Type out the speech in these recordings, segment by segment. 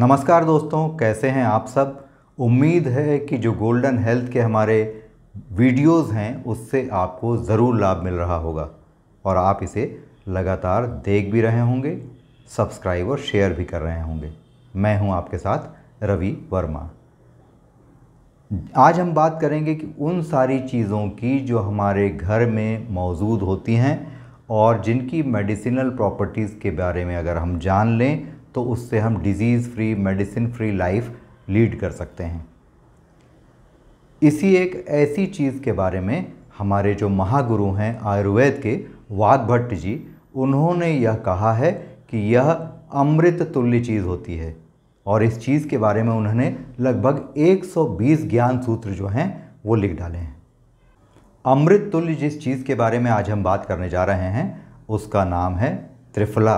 नमस्कार दोस्तों कैसे हैं आप सब उम्मीद है कि जो गोल्डन हेल्थ के हमारे वीडियोस हैं उससे आपको ज़रूर लाभ मिल रहा होगा और आप इसे लगातार देख भी रहे होंगे सब्सक्राइब और शेयर भी कर रहे होंगे मैं हूं आपके साथ रवि वर्मा आज हम बात करेंगे कि उन सारी चीज़ों की जो हमारे घर में मौजूद होती हैं और जिनकी मेडिसिनल प्रॉपर्टीज़ के बारे में अगर हम जान लें तो उससे हम disease free medicine free life lead कर सकते हैं इसी एक ऐसी चीज़ के बारे में हमारे जो महागुरु हैं आयुर्वेद के वाद भट्ट जी उन्होंने यह कहा है कि यह अमृत तुल्य चीज़ होती है और इस चीज़ के बारे में उन्होंने लगभग 120 ज्ञान सूत्र जो हैं वो लिख डाले हैं अमृत तुल्य जिस चीज़ के बारे में आज हम बात करने जा रहे हैं उसका नाम है त्रिफला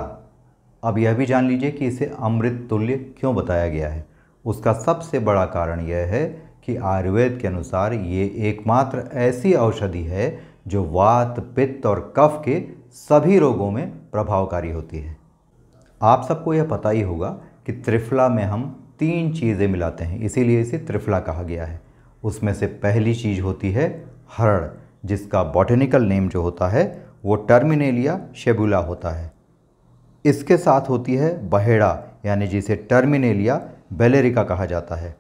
अब यह भी जान लीजिए कि इसे अमृत तुल्य क्यों बताया गया है उसका सबसे बड़ा कारण यह है कि आयुर्वेद के अनुसार ये एकमात्र ऐसी औषधि है जो वात पित्त और कफ के सभी रोगों में प्रभावकारी होती है आप सबको यह पता ही होगा कि त्रिफला में हम तीन चीज़ें मिलाते हैं इसीलिए इसे त्रिफला कहा गया है उसमें से पहली चीज़ होती है हरड़ जिसका बॉटनिकल नेम जो होता है वो टर्मिनेलिया शेबुला होता है इसके साथ होती है बहेड़ा यानी जिसे टर्मिनेलिया बेलेरिका कहा जाता है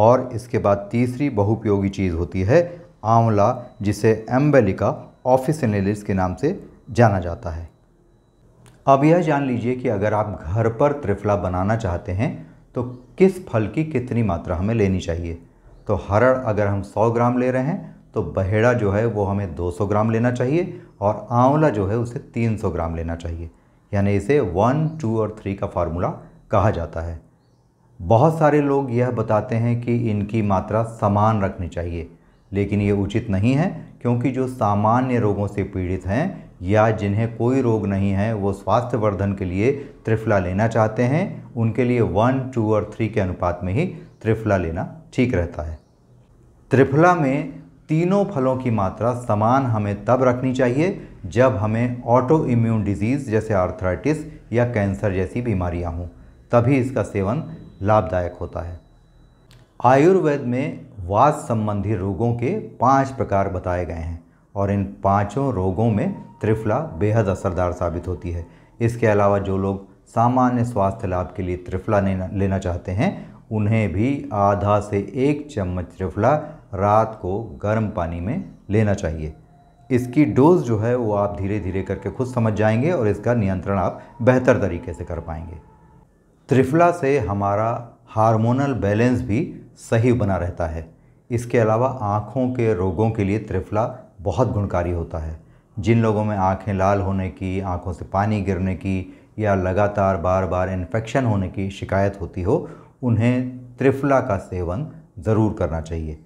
और इसके बाद तीसरी बहुपयोगी चीज़ होती है आंवला जिसे एम्बेलिका ऑफिसनेलिस के नाम से जाना जाता है अब यह जान लीजिए कि अगर आप घर पर त्रिफला बनाना चाहते हैं तो किस फल की कितनी मात्रा हमें लेनी चाहिए तो हरड़ अगर हम 100 ग्राम ले रहे हैं तो बहेड़ा जो है वो हमें 200 ग्राम लेना चाहिए और आंवला जो है उसे 300 ग्राम लेना चाहिए यानी इसे वन टू और थ्री का फार्मूला कहा जाता है बहुत सारे लोग यह बताते हैं कि इनकी मात्रा समान रखनी चाहिए लेकिन ये उचित नहीं है क्योंकि जो सामान्य रोगों से पीड़ित हैं या जिन्हें कोई रोग नहीं है वो स्वास्थ्यवर्धन के लिए त्रिफला लेना चाहते हैं उनके लिए वन टू और थ्री के अनुपात में ही त्रिफला लेना ठीक रहता है त्रिफला में तीनों फलों की मात्रा समान हमें तब रखनी चाहिए जब हमें ऑटो इम्यून डिजीज़ जैसे आर्थराइटिस या कैंसर जैसी बीमारियां हों तभी इसका सेवन लाभदायक होता है आयुर्वेद में वात संबंधी रोगों के पांच प्रकार बताए गए हैं और इन पांचों रोगों में त्रिफला बेहद असरदार साबित होती है इसके अलावा जो लोग सामान्य स्वास्थ्य लाभ के लिए त्रिफला लेना चाहते हैं उन्हें भी आधा से एक चम्मच त्रिफला रात को गर्म पानी में लेना चाहिए इसकी डोज़ जो है वो आप धीरे धीरे करके खुद समझ जाएंगे और इसका नियंत्रण आप बेहतर तरीके से कर पाएंगे त्रिफला से हमारा हार्मोनल बैलेंस भी सही बना रहता है इसके अलावा आँखों के रोगों के लिए त्रिफला बहुत गुणकारी होता है जिन लोगों में आँखें लाल होने की आँखों से पानी गिरने की या लगातार बार बार इन्फेक्शन होने की शिकायत होती हो उन्हें त्रिफला का सेवन ज़रूर करना चाहिए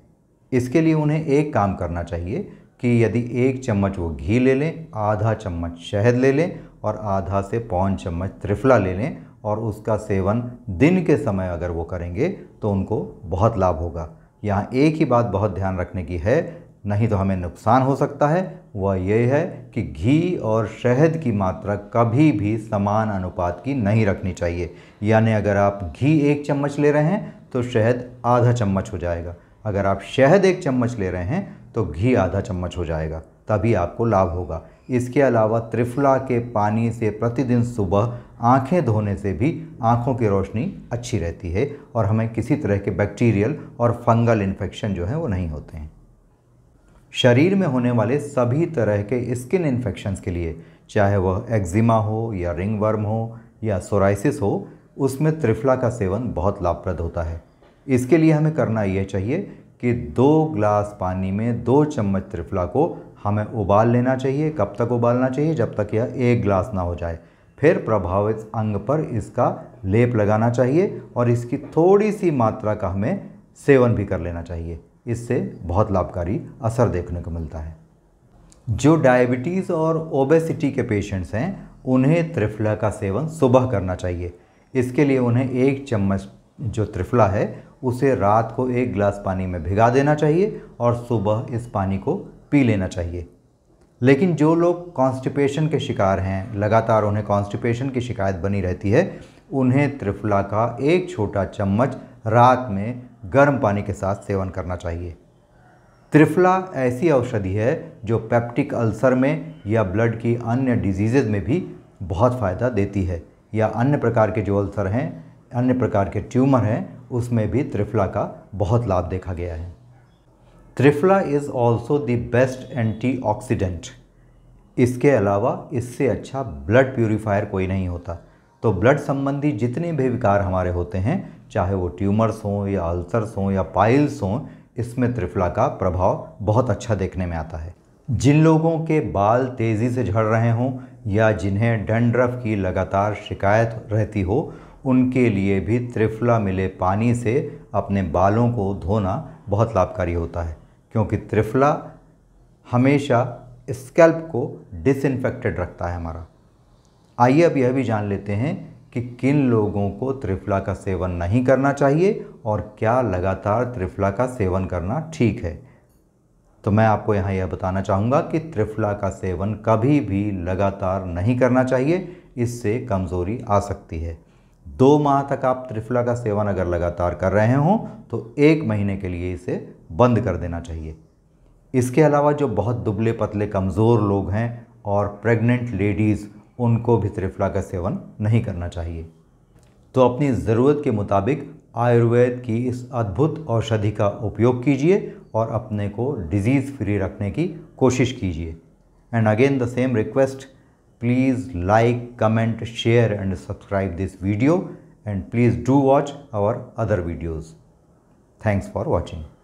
इसके लिए उन्हें एक काम करना चाहिए कि यदि एक चम्मच वो घी ले लें आधा चम्मच शहद ले लें और आधा से पौन चम्मच त्रिफला ले लें और उसका सेवन दिन के समय अगर वो करेंगे तो उनको बहुत लाभ होगा यहाँ एक ही बात बहुत ध्यान रखने की है नहीं तो हमें नुकसान हो सकता है वह यह है कि घी और शहद की मात्रा कभी भी समान अनुपात की नहीं रखनी चाहिए यानी अगर आप घी एक चम्मच ले रहे हैं तो शहद आधा चम्मच हो जाएगा अगर आप शहद एक चम्मच ले रहे हैं तो घी आधा चम्मच हो जाएगा तभी आपको लाभ होगा इसके अलावा त्रिफला के पानी से प्रतिदिन सुबह आंखें धोने से भी आंखों की रोशनी अच्छी रहती है और हमें किसी तरह के बैक्टीरियल और फंगल इन्फेक्शन जो है वो नहीं होते हैं शरीर में होने वाले सभी तरह के स्किन इन्फेक्शन्स के लिए चाहे वह एक्जिमा हो या रिंग वर्म हो या सोराइसिस हो उसमें त्रिफला का सेवन बहुत लाभप्रद होता है इसके लिए हमें करना यह चाहिए कि दो ग्लास पानी में दो चम्मच त्रिफला को हमें उबाल लेना चाहिए कब तक उबालना चाहिए जब तक यह एक ग्लास ना हो जाए फिर प्रभावित अंग पर इसका लेप लगाना चाहिए और इसकी थोड़ी सी मात्रा का हमें सेवन भी कर लेना चाहिए इससे बहुत लाभकारी असर देखने को मिलता है जो डायबिटीज़ और ओबेसिटी के पेशेंट्स हैं उन्हें त्रिफला का सेवन सुबह करना चाहिए इसके लिए उन्हें एक चम्मच जो त्रिफला है उसे रात को एक गिलास पानी में भिगा देना चाहिए और सुबह इस पानी को पी लेना चाहिए लेकिन जो लोग कॉन्स्टिपेशन के शिकार हैं लगातार उन्हें कॉन्स्टिपेशन की शिकायत बनी रहती है उन्हें त्रिफला का एक छोटा चम्मच रात में गर्म पानी के साथ सेवन करना चाहिए त्रिफला ऐसी औषधि है जो पेप्टिक अल्सर में या ब्लड की अन्य डिजीज़ में भी बहुत फ़ायदा देती है या अन्य प्रकार के जो अल्सर हैं अन्य प्रकार के ट्यूमर हैं उसमें भी त्रिफला का बहुत लाभ देखा गया है triphala is also the best anti इसके अलावा इससे अच्छा ब्लड प्योरीफायर कोई नहीं होता तो ब्लड संबंधी जितने भी विकार हमारे होते हैं चाहे वो ट्यूमर्स हों या अल्सर्स हों या पाइल्स हों इसमें त्रिफला का प्रभाव बहुत अच्छा देखने में आता है जिन लोगों के बाल तेज़ी से झड़ रहे हों या जिन्हें डंड्रफ की लगातार शिकायत रहती हो उनके लिए भी त्रिफला मिले पानी से अपने बालों को धोना बहुत लाभकारी होता है क्योंकि त्रिफला हमेशा स्कैल्प को डिसइनफेक्टेड रखता है हमारा आइए अब यह भी जान लेते हैं कि किन लोगों को त्रिफला का सेवन नहीं करना चाहिए और क्या लगातार त्रिफला का सेवन करना ठीक है तो मैं आपको यहाँ यह बताना चाहूँगा कि त्रिफला का सेवन कभी भी लगातार नहीं करना चाहिए इससे कमज़ोरी आ सकती है दो माह तक आप त्रिफला का सेवन अगर लगातार कर रहे हों तो एक महीने के लिए इसे बंद कर देना चाहिए इसके अलावा जो बहुत दुबले पतले कमज़ोर लोग हैं और प्रेग्नेंट लेडीज़ उनको भी त्रिफला का सेवन नहीं करना चाहिए तो अपनी ज़रूरत के मुताबिक आयुर्वेद की इस अद्भुत औषधि का उपयोग कीजिए और अपने को डिज़ीज़ फ्री रखने की कोशिश कीजिए and again the same request please like comment share and subscribe this video and please do watch our other videos thanks for watching